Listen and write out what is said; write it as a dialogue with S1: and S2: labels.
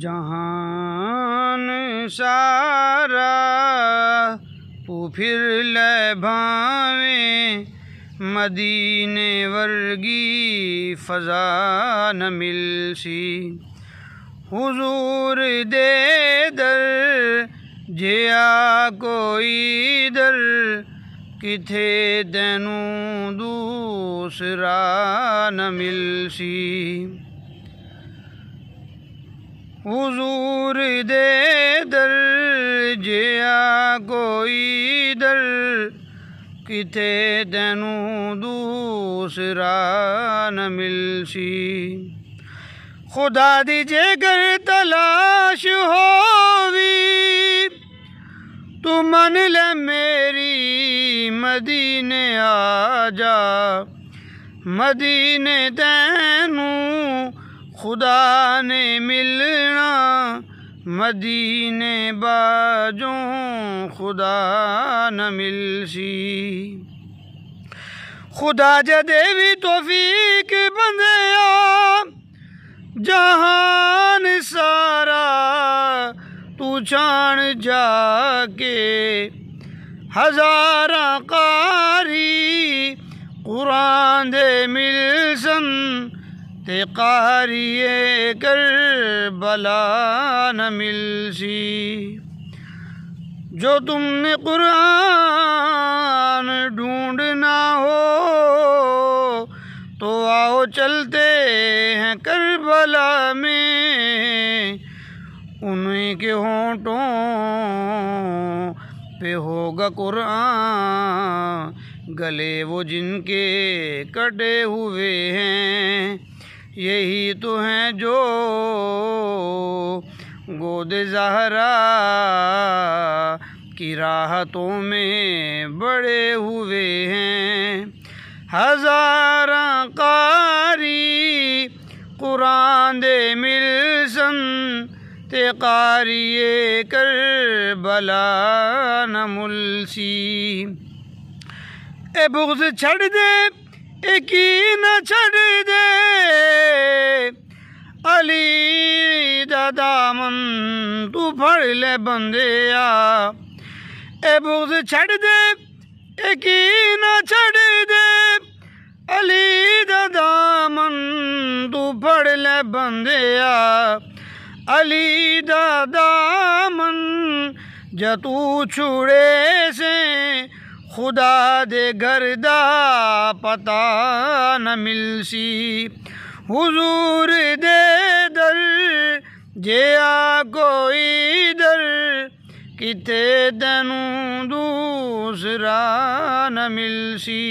S1: जहान सारा फिर लावे मदीने वर्गी फजा न मिलसी हुजूर दे दर जिया कोई दर किथे तेनू दूसरा न मिलसी हुजूर दे दर जिया कोई दर किथे तेनू दूसरा न मिलसी खुदा दी कर तलाश होवी तू मन ले मेरी मदीने आ जा मदीने तेनू खुदा ने मिलना मदीने बाजों खुदा न मिलसी खुदा ज देवी तोफीक बंदया जहान सारा तू जान जाके हजारा का क़ारिए कर बला न मिलसी जो तुमने कुरान ढूंढना हो तो आओ चलते हैं करबला में उन्हीं के होंठों पे होगा कुरान गले वो जिनके कटे हुए हैं यही तो हैं जो गोद जहरा की राहतों में बड़े हुए हैं हजारा कारी कुरान दे मिलसन ते कारी कर बला न मुलसी ए बुग्ज छड़ दे ਇਕੀ ਨਾ ਛੱਡ ਦੇ ਅਲੀ ਦਾ ਦਾਮਨ ਤੂੰ ਫੜ ਲੈ ਬੰਦਿਆ ਇਹ ਬੁਗਜ਼ ਛੱਡ ਦੇ ਇਕੀ ਨਾ ਛੱਡ ਦੇ ਅਲੀ ਦਾ ਦਾਮਨ ਤੂੰ ਫੜ ਲੈ ਬੰਦਿਆ ਅਲੀ ਦਾ ਦਾਮਨ ਜੇ ਤੂੰ ਛੁੜੇ ਸੇ खुदा दे गर्दा पता न मिलसी हुजूर दे दर जे आ कोई दर किते तनू दूसरा न मिलसी